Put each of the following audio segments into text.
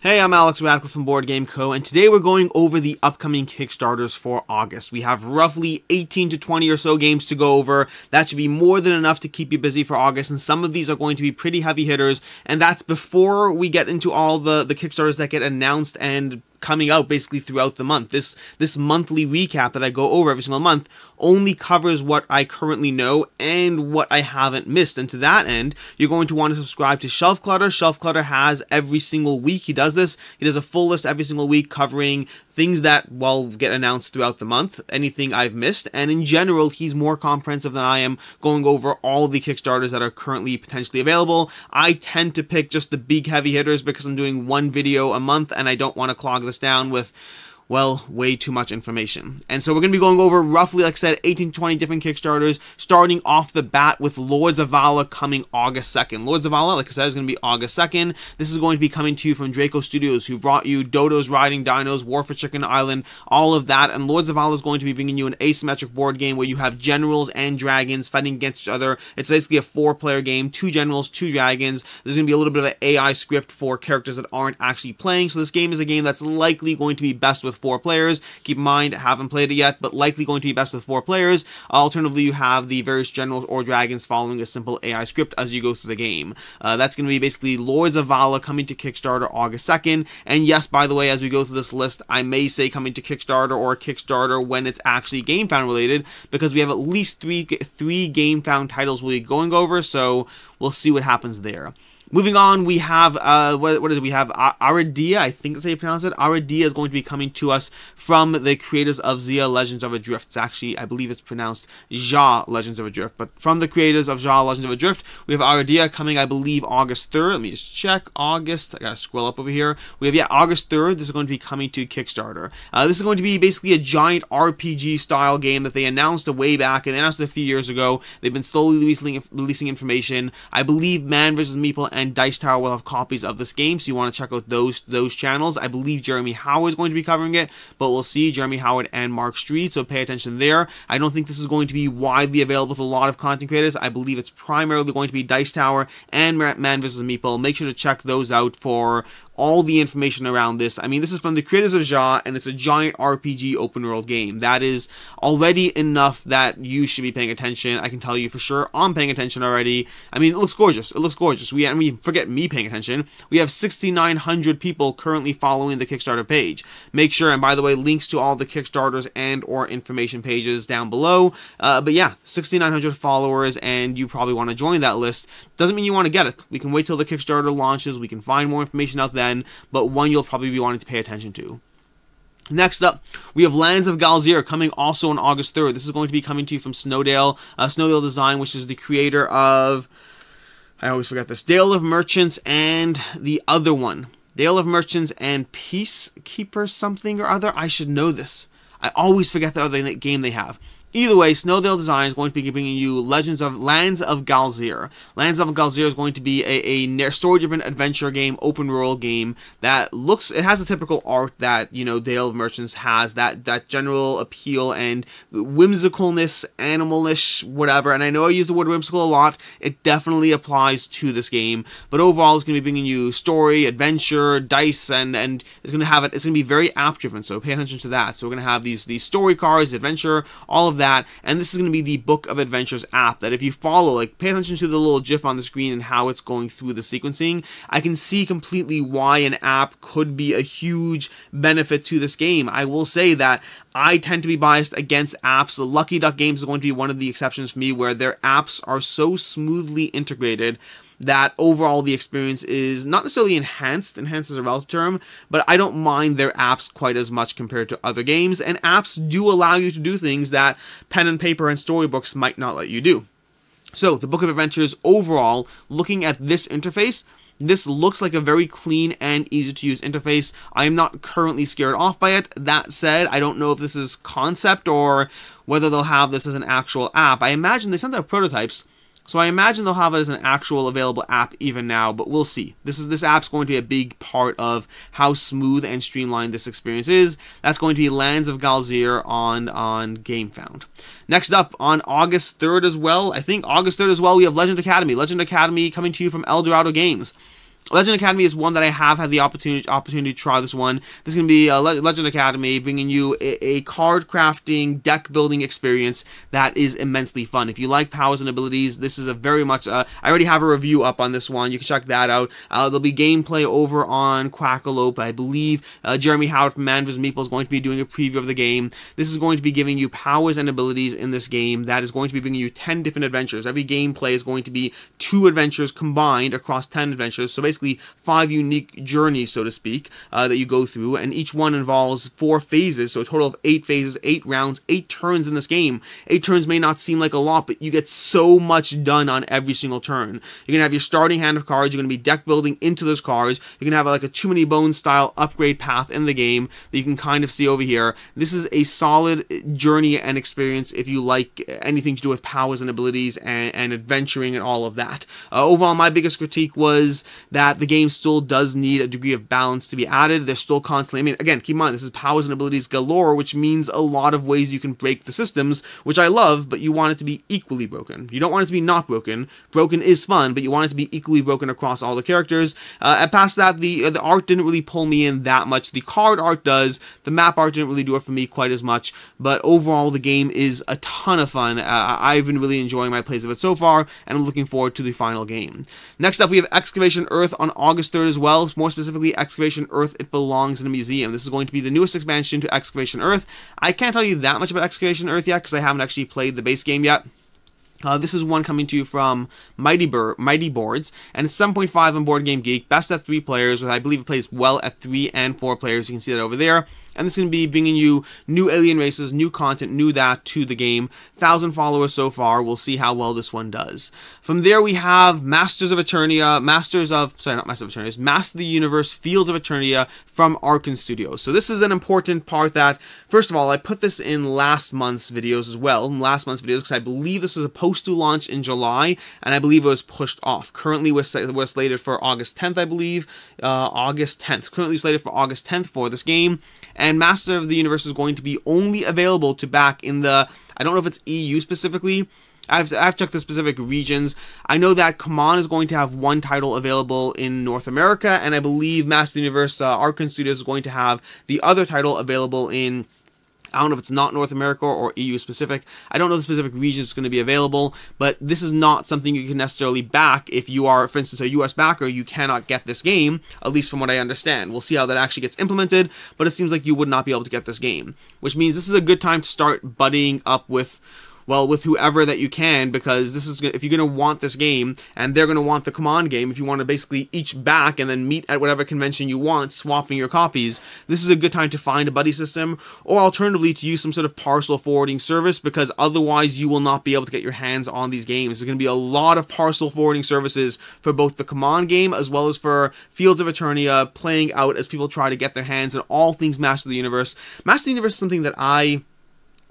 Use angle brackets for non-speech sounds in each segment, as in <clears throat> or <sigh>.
Hey, I'm Alex Radcliffe from Board Game Co., and today we're going over the upcoming Kickstarters for August. We have roughly 18 to 20 or so games to go over. That should be more than enough to keep you busy for August, and some of these are going to be pretty heavy hitters, and that's before we get into all the, the Kickstarters that get announced and coming out basically throughout the month. This this monthly recap that I go over every single month only covers what I currently know and what I haven't missed. And to that end, you're going to want to subscribe to Shelf Clutter. Shelf Clutter has every single week he does this. He does a full list every single week covering things that will get announced throughout the month, anything I've missed, and in general, he's more comprehensive than I am going over all the Kickstarters that are currently potentially available. I tend to pick just the big heavy hitters because I'm doing one video a month and I don't want to clog this down with well, way too much information. And so we're going to be going over roughly, like I said, 18 20 different Kickstarters, starting off the bat with Lords of Vala coming August 2nd. Lords of Vala, like I said, is going to be August 2nd. This is going to be coming to you from Draco Studios, who brought you Dodo's Riding Dinos, War for Chicken Island, all of that. And Lords of Vala is going to be bringing you an asymmetric board game where you have generals and dragons fighting against each other. It's basically a four player game, two generals, two dragons. There's going to be a little bit of an AI script for characters that aren't actually playing. So this game is a game that's likely going to be best with four players. Keep in mind, haven't played it yet, but likely going to be best with four players. Alternatively, you have the various generals or dragons following a simple AI script as you go through the game. Uh, that's going to be basically Lords of Vala coming to Kickstarter August 2nd. And yes, by the way, as we go through this list, I may say coming to Kickstarter or Kickstarter when it's actually GameFound related, because we have at least three three GameFound titles we'll be going over. So we'll see what happens there. Moving on, we have uh, what, what is it? We have Aradia. I think that's how you pronounce it. Aradia is going to be coming to us from the creators of Zia Legends of Adrift. It's actually, I believe, it's pronounced Ja Legends of Adrift. But from the creators of Ja Legends of Adrift, we have Aradia coming, I believe, August 3rd. Let me just check. August. I gotta scroll up over here. We have yeah, August 3rd. This is going to be coming to Kickstarter. Uh, this is going to be basically a giant RPG style game that they announced way back and they announced a few years ago. They've been slowly releasing releasing information. I believe Man vs. Meeple and Dice Tower will have copies of this game, so you want to check out those those channels. I believe Jeremy Howard is going to be covering it, but we'll see Jeremy Howard and Mark Street, so pay attention there. I don't think this is going to be widely available to a lot of content creators. I believe it's primarily going to be Dice Tower and Man vs. Meeple. Make sure to check those out for all the information around this. I mean, this is from the creators of Ja, and it's a giant RPG open world game. That is already enough that you should be paying attention. I can tell you for sure, I'm paying attention already. I mean, it looks gorgeous. It looks gorgeous. We, I mean, forget me paying attention. We have 6,900 people currently following the Kickstarter page. Make sure, and by the way, links to all the Kickstarters and or information pages down below. Uh, but yeah, 6,900 followers, and you probably want to join that list. Doesn't mean you want to get it. We can wait till the Kickstarter launches. We can find more information out there but one you'll probably be wanting to pay attention to. Next up, we have Lands of Galzir coming also on August 3rd. This is going to be coming to you from Snowdale, uh, Snowdale Design, which is the creator of, I always forget this, Dale of Merchants and the other one. Dale of Merchants and Peacekeeper something or other. I should know this. I always forget the other game they have. Either way, Snowdale Design is going to be giving you Legends of Lands of Galzir. Lands of Galzir is going to be a, a story-driven adventure game, open world game that looks. It has a typical art that you know Dale of Merchants has that that general appeal and whimsicalness, animalish, whatever. And I know I use the word whimsical a lot. It definitely applies to this game. But overall, it's going to be bringing you story, adventure, dice, and and it's going to have it. It's going to be very app-driven. So pay attention to that. So we're going to have these these story cards, adventure, all of that. And this is going to be the Book of Adventures app that if you follow, like pay attention to the little GIF on the screen and how it's going through the sequencing, I can see completely why an app could be a huge benefit to this game. I will say that I tend to be biased against apps. The Lucky Duck games are going to be one of the exceptions for me where their apps are so smoothly integrated that overall the experience is not necessarily enhanced, enhanced is a relative term, but I don't mind their apps quite as much compared to other games, and apps do allow you to do things that pen and paper and storybooks might not let you do. So, the Book of Adventures overall, looking at this interface, this looks like a very clean and easy to use interface. I am not currently scared off by it. That said, I don't know if this is concept or whether they'll have this as an actual app. I imagine they sent out prototypes so I imagine they'll have it as an actual available app even now, but we'll see. This is this app's going to be a big part of how smooth and streamlined this experience is. That's going to be Lands of Galzir on on GameFound. Next up on August 3rd as well, I think August 3rd as well, we have Legend Academy. Legend Academy coming to you from Eldorado Games. Legend Academy is one that I have had the opportunity opportunity to try this one. This is going to be a uh, Le Legend Academy bringing you a, a, card crafting, deck building experience that is immensely fun. If you like powers and abilities, this is a very much, uh, I already have a review up on this one. You can check that out. Uh, there'll be gameplay over on Quackalope. I believe uh, Jeremy Howard from Mandra's Meeple is going to be doing a preview of the game. This is going to be giving you powers and abilities in this game that is going to be bringing you 10 different adventures. Every gameplay is going to be two adventures combined across 10 adventures. So basically basically five unique journeys, so to speak, uh, that you go through, and each one involves four phases, so a total of eight phases, eight rounds, eight turns in this game. Eight turns may not seem like a lot, but you get so much done on every single turn. You're gonna have your starting hand of cards, you're gonna be deck building into those cards, you're gonna have like a too many bones style upgrade path in the game that you can kind of see over here. This is a solid uh, journey and experience if you like anything to do with powers and abilities and, and adventuring and all of that. Uh, overall, my biggest critique was that that the game still does need a degree of balance to be added. There's still constantly, I mean, again, keep in mind, this is powers and abilities galore, which means a lot of ways you can break the systems, which I love, but you want it to be equally broken. You don't want it to be not broken. Broken is fun, but you want it to be equally broken across all the characters. Uh, and past that, the, uh, the art didn't really pull me in that much. The card art does, the map art didn't really do it for me quite as much, but overall, the game is a ton of fun. Uh, I've been really enjoying my plays of it so far, and I'm looking forward to the final game. Next up, we have Excavation Earth Earth on August 3rd as well. More specifically, Excavation Earth, It Belongs in a Museum. This is going to be the newest expansion to Excavation Earth. I can't tell you that much about Excavation Earth yet because I haven't actually played the base game yet. Uh, this is one coming to you from Mighty, Bur Mighty Boards, and it's 7.5 on Board Game Geek, best at 3 players, with I believe it plays well at 3 and 4 players, you can see that over there and this is going to be bringing you new alien races, new content, new that to the game. 1,000 followers so far. We'll see how well this one does. From there, we have Masters of Eternia, Masters of, sorry, not Masters of Eternia, Masters of the Universe, Fields of Eternia from Arkane Studios. So this is an important part that, first of all, I put this in last month's videos as well, in last month's videos, because I believe this was supposed to launch in July, and I believe it was pushed off. Currently, we're, we're slated for August 10th, I believe, uh, August 10th. Currently slated for August 10th for this game, and and Master of the Universe is going to be only available to back in the, I don't know if it's EU specifically, I've, I've checked the specific regions. I know that Command is going to have one title available in North America, and I believe Master Universe uh, Arkan Studios is going to have the other title available in I don't know if it's not North America or EU specific. I don't know the specific region it's going to be available, but this is not something you can necessarily back. If you are, for instance, a US backer, you cannot get this game, at least from what I understand. We'll see how that actually gets implemented, but it seems like you would not be able to get this game, which means this is a good time to start buddying up with well with whoever that you can because this is if you're going to want this game and they're going to want the command game if you want to basically each back and then meet at whatever convention you want swapping your copies this is a good time to find a buddy system or alternatively to use some sort of parcel forwarding service because otherwise you will not be able to get your hands on these games there's going to be a lot of parcel forwarding services for both the command game as well as for Fields of Eternia playing out as people try to get their hands on all things Master of the Universe Master of the Universe is something that I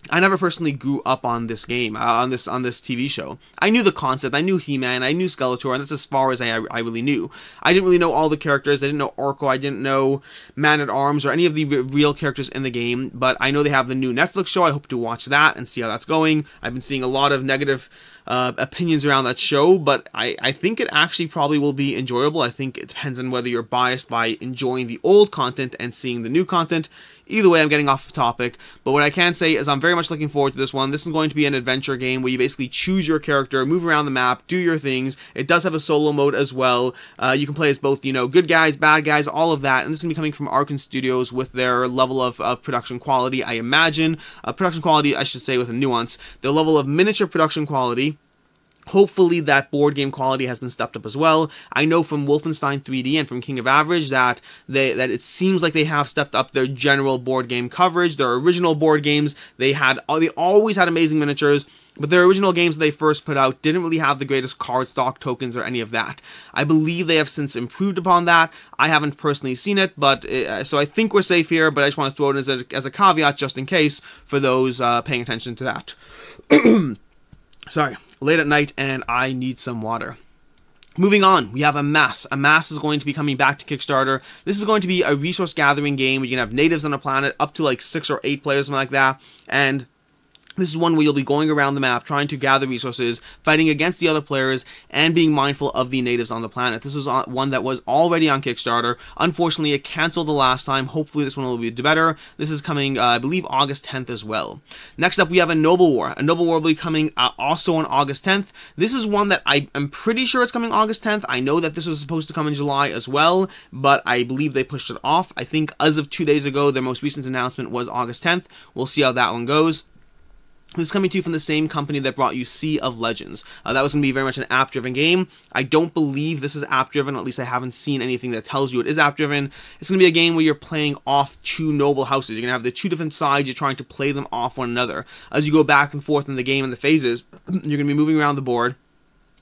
I never personally grew up on this game, uh, on this on this TV show. I knew the concept, I knew He-Man, I knew Skeletor, and that's as far as I, I really knew. I didn't really know all the characters. I didn't know Orko, I didn't know Man at Arms or any of the real characters in the game. But I know they have the new Netflix show. I hope to watch that and see how that's going. I've been seeing a lot of negative uh, opinions around that show, but I I think it actually probably will be enjoyable. I think it depends on whether you're biased by enjoying the old content and seeing the new content Either way, I'm getting off topic, but what I can say is I'm very much looking forward to this one. This is going to be an adventure game where you basically choose your character, move around the map, do your things. It does have a solo mode as well. Uh, you can play as both, you know, good guys, bad guys, all of that, and this is going to be coming from Arkane Studios with their level of, of production quality, I imagine. Uh, production quality, I should say, with a nuance. Their level of miniature production quality Hopefully that board game quality has been stepped up as well. I know from Wolfenstein 3D and from King of Average that they that it seems like they have stepped up their general board game coverage. Their original board games, they had uh, they always had amazing miniatures but their original games that they first put out didn't really have the greatest card stock tokens or any of that. I believe they have since improved upon that. I haven't personally seen it, but uh, so I think we're safe here, but I just want to throw it as a, as a caveat just in case for those uh, paying attention to that. <clears throat> Sorry late at night and I need some water. Moving on, we have Amass. Amass is going to be coming back to Kickstarter. This is going to be a resource gathering game where you can have natives on a planet, up to like six or eight players, something like that, and this is one where you'll be going around the map, trying to gather resources, fighting against the other players, and being mindful of the natives on the planet. This was uh, one that was already on Kickstarter. Unfortunately, it canceled the last time. Hopefully, this one will be better. This is coming, uh, I believe, August 10th as well. Next up, we have a Noble War. A Noble War will be coming uh, also on August 10th. This is one that I am pretty sure it's coming August 10th. I know that this was supposed to come in July as well, but I believe they pushed it off. I think as of two days ago, their most recent announcement was August 10th. We'll see how that one goes. This is coming to you from the same company that brought you Sea of Legends. Uh, that was going to be very much an app-driven game. I don't believe this is app-driven, at least I haven't seen anything that tells you it is app-driven. It's going to be a game where you're playing off two noble houses. You're going to have the two different sides, you're trying to play them off one another. As you go back and forth in the game and the phases, <clears throat> you're going to be moving around the board,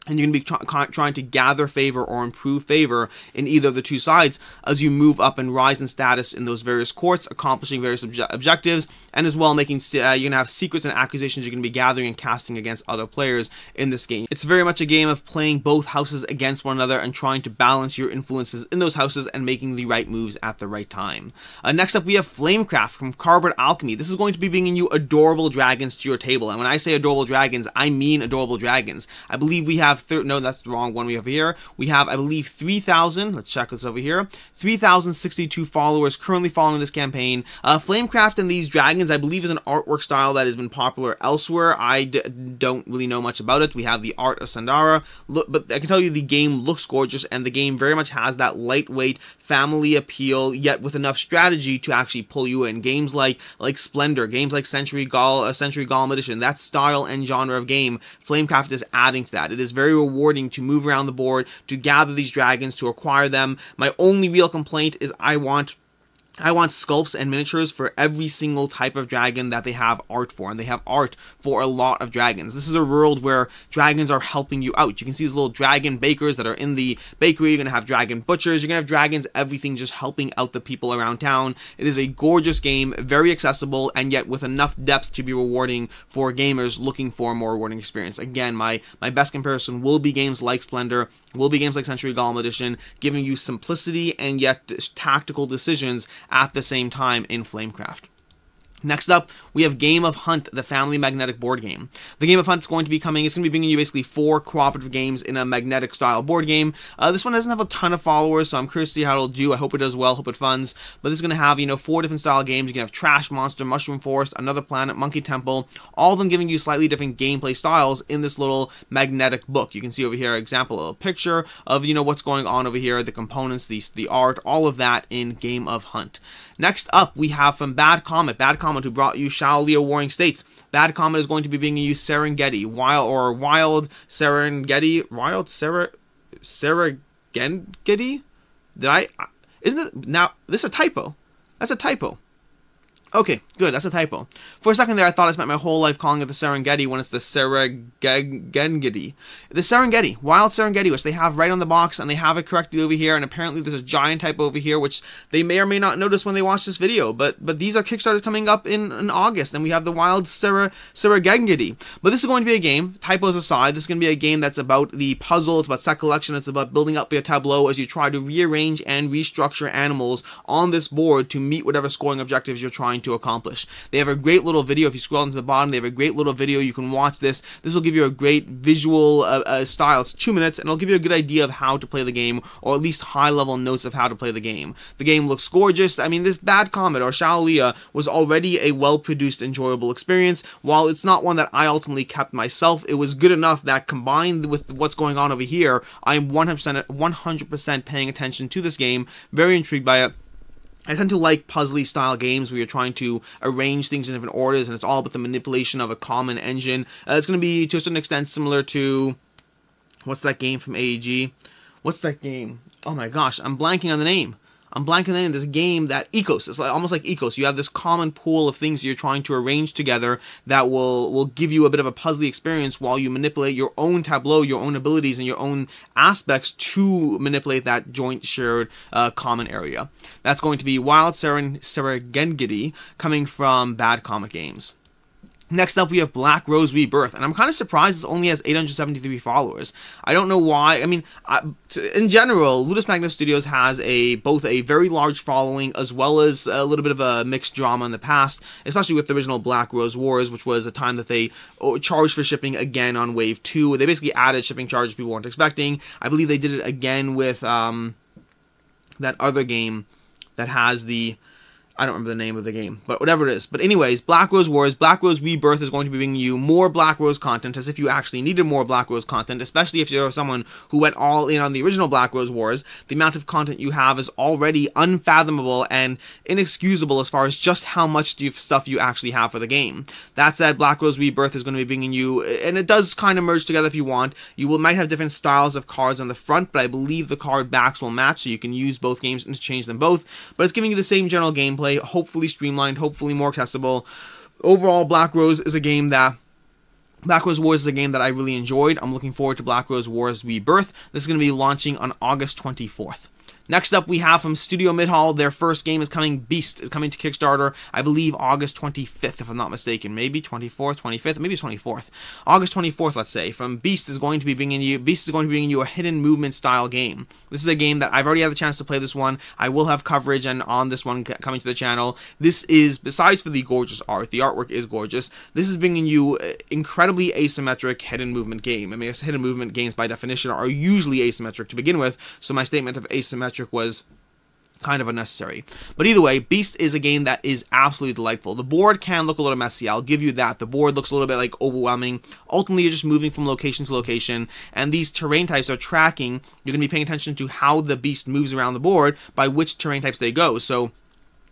and you're going to be try trying to gather favor or improve favor in either of the two sides as you move up and rise in status in those various courts, accomplishing various obje objectives, and as well making uh, you're going to have secrets and accusations you're going to be gathering and casting against other players in this game. It's very much a game of playing both houses against one another and trying to balance your influences in those houses and making the right moves at the right time. Uh, next up, we have Flamecraft from Carbon Alchemy. This is going to be bringing you adorable dragons to your table, and when I say adorable dragons, I mean adorable dragons. I believe we have have, thir no, that's the wrong one we have here. We have, I believe, 3,000, let's check this over here, 3,062 followers currently following this campaign. Uh, Flamecraft and These Dragons, I believe, is an artwork style that has been popular elsewhere. I d don't really know much about it. We have the art of Sandara, Look, but I can tell you the game looks gorgeous, and the game very much has that lightweight family appeal, yet with enough strategy to actually pull you in. Games like like Splendor, games like Century Gall, uh, Century Golem Edition, that style and genre of game, Flamecraft is adding to that. It is very very rewarding to move around the board, to gather these dragons, to acquire them. My only real complaint is I want I want sculpts and miniatures for every single type of dragon that they have art for, and they have art for a lot of dragons. This is a world where dragons are helping you out. You can see these little dragon bakers that are in the bakery. You're going to have dragon butchers. You're going to have dragons, everything just helping out the people around town. It is a gorgeous game, very accessible, and yet with enough depth to be rewarding for gamers looking for a more rewarding experience. Again, my, my best comparison will be games like Splendor, will be games like Century Golem Edition, giving you simplicity and yet tactical decisions at the same time in Flamecraft. Next up, we have Game of Hunt, the family magnetic board game. The Game of Hunt is going to be coming, it's going to be bringing you basically four cooperative games in a magnetic style board game. Uh, this one doesn't have a ton of followers, so I'm curious to see how it'll do. I hope it does well, hope it funds. But this is going to have, you know, four different style games. You can have Trash Monster, Mushroom Forest, Another Planet, Monkey Temple, all of them giving you slightly different gameplay styles in this little magnetic book. You can see over here an example of a picture of, you know, what's going on over here, the components, the, the art, all of that in Game of Hunt. Next up, we have from Bad Comet. Bad Comet, who brought you Shaolia Warring States. Bad Comet is going to be bringing you Serengeti, Wild or Wild Serengeti, Wild Ser Serengeti. Did I? Isn't it now? This is a typo. That's a typo. Okay, good. That's a typo. For a second there, I thought I spent my whole life calling it the Serengeti when it's the Serengeti. The Serengeti, Wild Serengeti, which they have right on the box, and they have it correctly over here. And apparently, there's a giant typo over here, which they may or may not notice when they watch this video. But but these are Kickstarters coming up in, in August, and we have the Wild Serengeti. But this is going to be a game. Typos aside, this is going to be a game that's about the puzzle. It's about set collection. It's about building up your tableau as you try to rearrange and restructure animals on this board to meet whatever scoring objectives you're trying to accomplish. They have a great little video. If you scroll down to the bottom, they have a great little video. You can watch this. This will give you a great visual uh, uh, style. It's two minutes, and it'll give you a good idea of how to play the game, or at least high-level notes of how to play the game. The game looks gorgeous. I mean, this Bad Comet, or Shaolia, was already a well-produced, enjoyable experience. While it's not one that I ultimately kept myself, it was good enough that combined with what's going on over here, I am 100%, 100% paying attention to this game, very intrigued by it, I tend to like puzzly style games where you're trying to arrange things in different orders and it's all about the manipulation of a common engine. Uh, it's going to be to a certain extent similar to what's that game from AEG? What's that game? Oh my gosh, I'm blanking on the name. I'm blanking on this game that Ecos. It's like, almost like Ecos. You have this common pool of things you're trying to arrange together that will will give you a bit of a puzzly experience while you manipulate your own tableau, your own abilities, and your own aspects to manipulate that joint shared uh, common area. That's going to be Wild Seren Serengeti coming from Bad Comic Games. Next up, we have Black Rose Rebirth, and I'm kind of surprised this only has 873 followers. I don't know why. I mean, in general, Ludus Magnus Studios has a both a very large following as well as a little bit of a mixed drama in the past, especially with the original Black Rose Wars, which was a time that they oh, charged for shipping again on Wave 2. They basically added shipping charges people weren't expecting. I believe they did it again with um, that other game that has the I don't remember the name of the game, but whatever it is. But anyways, Black Rose Wars, Black Rose Rebirth is going to be bringing you more Black Rose content, as if you actually needed more Black Rose content, especially if you're someone who went all in on the original Black Rose Wars. The amount of content you have is already unfathomable and inexcusable as far as just how much stuff you actually have for the game. That said, Black Rose Rebirth is going to be bringing you, and it does kind of merge together if you want. You will might have different styles of cards on the front, but I believe the card backs will match, so you can use both games and change them both. But it's giving you the same general gameplay hopefully streamlined, hopefully more accessible. Overall, Black Rose is a game that Black Rose Wars is a game that I really enjoyed. I'm looking forward to Black Rose Wars Rebirth. This is going to be launching on August 24th. Next up, we have from Studio Midhall. Their first game is coming. Beast is coming to Kickstarter, I believe, August 25th, if I'm not mistaken. Maybe 24th, 25th, maybe 24th. August 24th, let's say. From Beast is going to be bringing you Beast is going to be bringing you a hidden movement style game. This is a game that I've already had the chance to play. This one, I will have coverage and on this one coming to the channel. This is besides for the gorgeous art, the artwork is gorgeous. This is bringing you uh, incredibly asymmetric hidden movement game. I mean, hidden movement games by definition are usually asymmetric to begin with, so my statement of asymmetric metric was kind of unnecessary. But either way, Beast is a game that is absolutely delightful. The board can look a little messy, I'll give you that. The board looks a little bit like overwhelming. Ultimately, you're just moving from location to location, and these terrain types are tracking. You're going to be paying attention to how the Beast moves around the board by which terrain types they go. So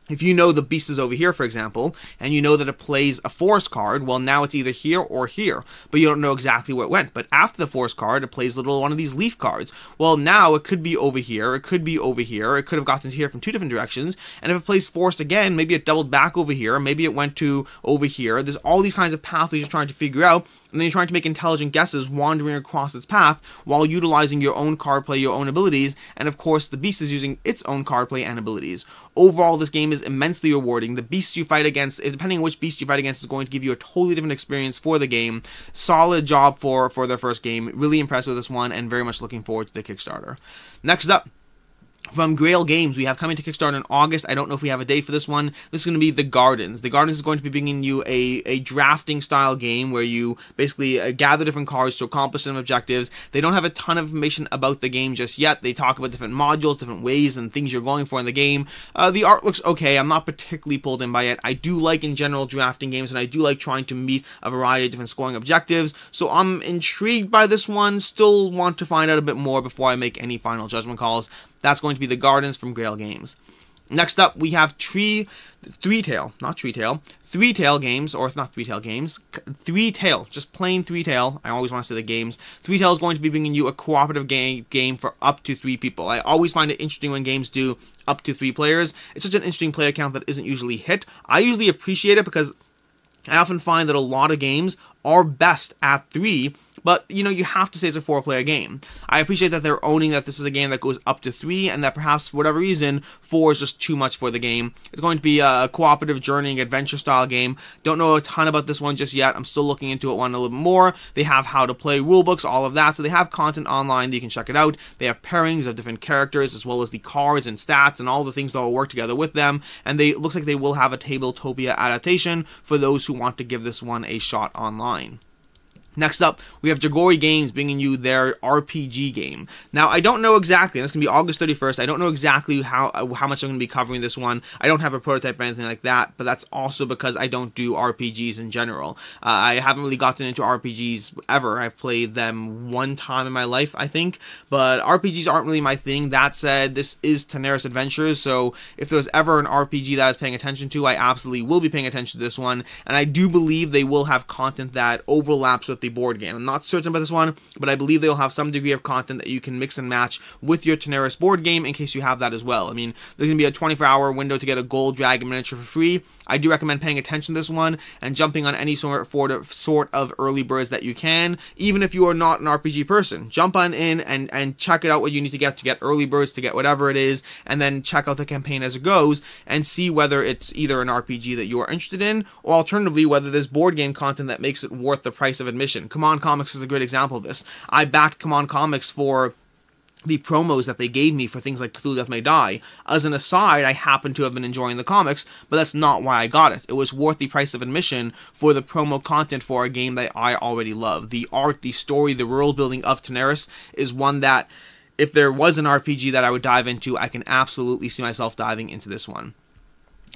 if you know the beast is over here, for example, and you know that it plays a force card, well, now it's either here or here, but you don't know exactly where it went. But after the force card, it plays little one of these leaf cards. Well, now it could be over here, it could be over here, it could have gotten here from two different directions, and if it plays force again, maybe it doubled back over here, maybe it went to over here. There's all these kinds of paths you're trying to figure out, and then you're trying to make intelligent guesses wandering across its path while utilizing your own card play, your own abilities, and of course, the beast is using its own card play and abilities. Overall, this game is immensely rewarding. The beasts you fight against, depending on which beast you fight against, is going to give you a totally different experience for the game. Solid job for for their first game. Really impressed with this one, and very much looking forward to the Kickstarter. Next up from Grail Games we have coming to Kickstarter in August. I don't know if we have a date for this one. This is going to be The Gardens. The Gardens is going to be bringing you a, a drafting style game where you basically uh, gather different cards to accomplish some objectives. They don't have a ton of information about the game just yet. They talk about different modules, different ways, and things you're going for in the game. Uh, the art looks okay. I'm not particularly pulled in by it. I do like, in general, drafting games, and I do like trying to meet a variety of different scoring objectives. So I'm intrigued by this one. Still want to find out a bit more before I make any final judgment calls. That's going to be the Gardens from Grail Games. Next up, we have Tree, Three Tail, not Tree Tail, Three Tail Games, or not Three Tail Games, Three Tail, just plain Three Tail. I always want to say the games. Three Tail is going to be bringing you a cooperative game, game for up to three people. I always find it interesting when games do up to three players. It's such an interesting player count that isn't usually hit. I usually appreciate it because I often find that a lot of games are best at three but, you know, you have to say it's a four player game. I appreciate that they're owning that this is a game that goes up to three and that perhaps for whatever reason, four is just too much for the game. It's going to be a cooperative journeying adventure style game. Don't know a ton about this one just yet. I'm still looking into it one a little bit more. They have how to play rulebooks, all of that. So they have content online that you can check it out. They have pairings of different characters as well as the cards and stats and all the things that will work together with them. And they looks like they will have a Tabletopia adaptation for those who want to give this one a shot online. Next up, we have Jagori Games bringing you their RPG game. Now, I don't know exactly, and it's going to be August 31st, I don't know exactly how uh, how much I'm going to be covering this one. I don't have a prototype or anything like that, but that's also because I don't do RPGs in general. Uh, I haven't really gotten into RPGs ever. I've played them one time in my life, I think, but RPGs aren't really my thing. That said, this is Tanaris Adventures, so if there's ever an RPG that I was paying attention to, I absolutely will be paying attention to this one, and I do believe they will have content that overlaps with the board game. I'm not certain about this one, but I believe they'll have some degree of content that you can mix and match with your Teneris board game in case you have that as well. I mean, there's going to be a 24-hour window to get a gold dragon miniature for free. I do recommend paying attention to this one and jumping on any sort of, sort of early birds that you can, even if you are not an RPG person. Jump on in and, and check it out what you need to get to get early birds, to get whatever it is, and then check out the campaign as it goes and see whether it's either an RPG that you are interested in or alternatively whether there's board game content that makes it worth the price of admission Command Comics is a great example of this. I backed Command Comics for the promos that they gave me for things like Cthulhu Death May Die. As an aside, I happen to have been enjoying the comics, but that's not why I got it. It was worth the price of admission for the promo content for a game that I already love. The art, the story, the world building of Teneris is one that, if there was an RPG that I would dive into, I can absolutely see myself diving into this one.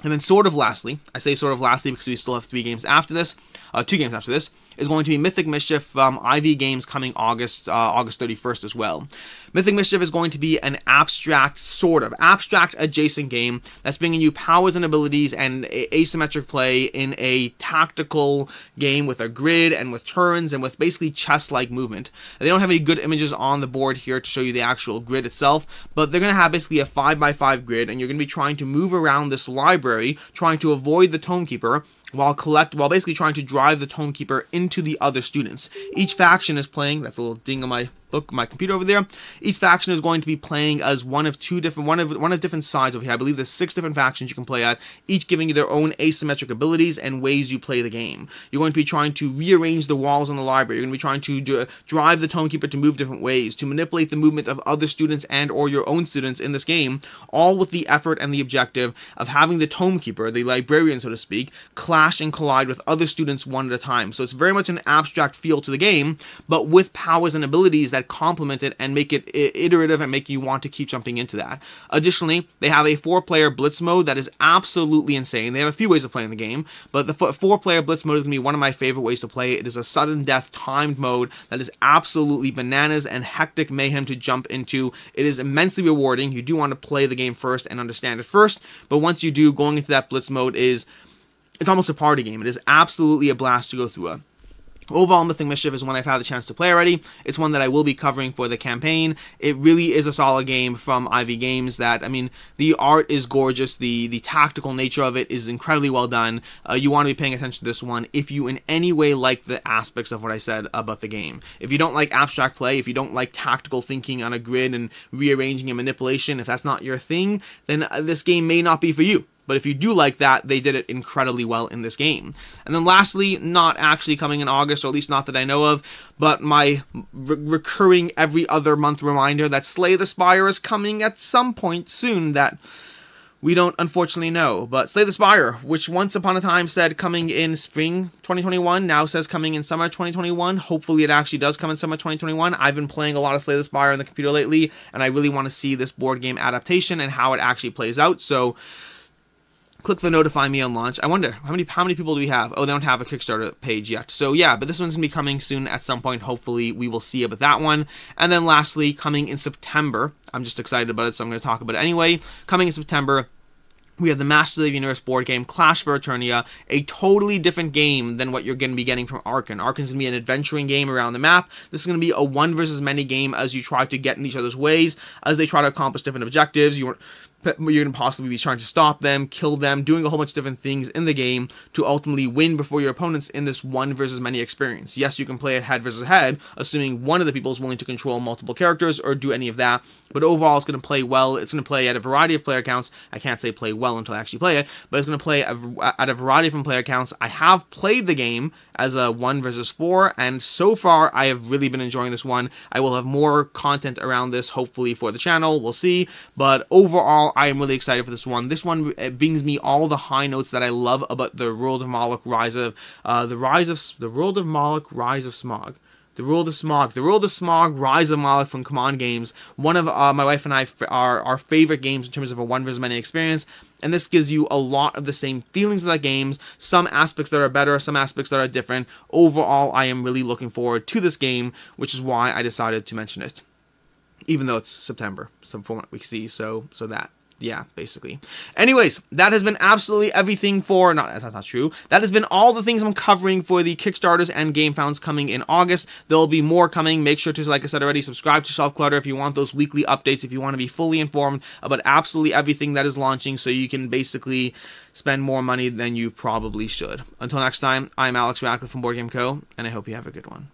And then, sort of lastly, I say sort of lastly because we still have three games after this, uh, two games after this is going to be Mythic Mischief um, IV Games coming August uh, August 31st as well. Mythic Mischief is going to be an abstract, sort of, abstract adjacent game that's bringing you powers and abilities and asymmetric play in a tactical game with a grid and with turns and with basically chess-like movement. They don't have any good images on the board here to show you the actual grid itself, but they're going to have basically a 5x5 grid and you're going to be trying to move around this library, trying to avoid the Tomekeeper, while collect while basically trying to drive the tone keeper into the other students. Each faction is playing, that's a little ding on my look my computer over there. Each faction is going to be playing as one of two different one of one of different sides over here. I believe there's six different factions you can play at, each giving you their own asymmetric abilities and ways you play the game. You're going to be trying to rearrange the walls in the library. You're going to be trying to do, drive the keeper to move different ways, to manipulate the movement of other students and or your own students in this game, all with the effort and the objective of having the tome keeper, the librarian so to speak, clash and collide with other students one at a time. So it's very much an abstract feel to the game, but with powers and abilities that that complement it and make it iterative and make you want to keep jumping into that. Additionally, they have a four-player blitz mode that is absolutely insane. They have a few ways of playing the game, but the four-player blitz mode is going to be one of my favorite ways to play. It is a sudden death timed mode that is absolutely bananas and hectic mayhem to jump into. It is immensely rewarding. You do want to play the game first and understand it first, but once you do, going into that blitz mode is it's almost a party game. It is absolutely a blast to go through. A Overall, Mythic Mischief is one I've had the chance to play already. It's one that I will be covering for the campaign. It really is a solid game from Ivy Games that, I mean, the art is gorgeous. The, the tactical nature of it is incredibly well done. Uh, you want to be paying attention to this one if you in any way like the aspects of what I said about the game. If you don't like abstract play, if you don't like tactical thinking on a grid and rearranging and manipulation, if that's not your thing, then uh, this game may not be for you. But if you do like that, they did it incredibly well in this game. And then lastly, not actually coming in August, or at least not that I know of, but my re recurring every other month reminder that Slay the Spire is coming at some point soon that we don't unfortunately know, but Slay the Spire, which once upon a time said coming in spring 2021, now says coming in summer 2021. Hopefully it actually does come in summer 2021. I've been playing a lot of Slay the Spire on the computer lately, and I really want to see this board game adaptation and how it actually plays out. So click the notify me on launch. I wonder how many how many people do we have? Oh, they don't have a Kickstarter page yet. So yeah, but this one's gonna be coming soon at some point. Hopefully, we will see about that one. And then lastly, coming in September, I'm just excited about it, so I'm gonna talk about it anyway. Coming in September. We have the Master of the Universe board game, Clash for Eternia, a totally different game than what you're going to be getting from Arkhan. Arkhan's going to be an adventuring game around the map. This is going to be a one versus many game as you try to get in each other's ways, as they try to accomplish different objectives. You you are going to possibly be trying to stop them, kill them, doing a whole bunch of different things in the game to ultimately win before your opponents in this one versus many experience. Yes, you can play it head versus head, assuming one of the people is willing to control multiple characters or do any of that, but overall it's going to play well. It's going to play at a variety of player accounts. I can't say play well until I actually play it, but it's going to play at a variety of different player accounts. I have played the game as a 1 versus 4, and so far I have really been enjoying this one. I will have more content around this hopefully for the channel, we'll see, but overall I am really excited for this one. This one uh, brings me all the high notes that I love about the World of Moloch Rise of uh, the Rise of the World of Moloch Rise of Smog. The World of Smog, The World of Smog, Rise of Moloch from Command Games, one of uh, my wife and I f- our, our favorite games in terms of a one versus many experience, and this gives you a lot of the same feelings of that games, some aspects that are better, some aspects that are different. Overall, I am really looking forward to this game, which is why I decided to mention it, even though it's September, some format we see, so so that yeah, basically. Anyways, that has been absolutely everything for, not, that's not true, that has been all the things I'm covering for the Kickstarters and Game Founds coming in August. There'll be more coming. Make sure to, like I said already, subscribe to Shelf Clutter if you want those weekly updates, if you want to be fully informed about absolutely everything that is launching so you can basically spend more money than you probably should. Until next time, I'm Alex Radcliffe from Board Game Co., and I hope you have a good one.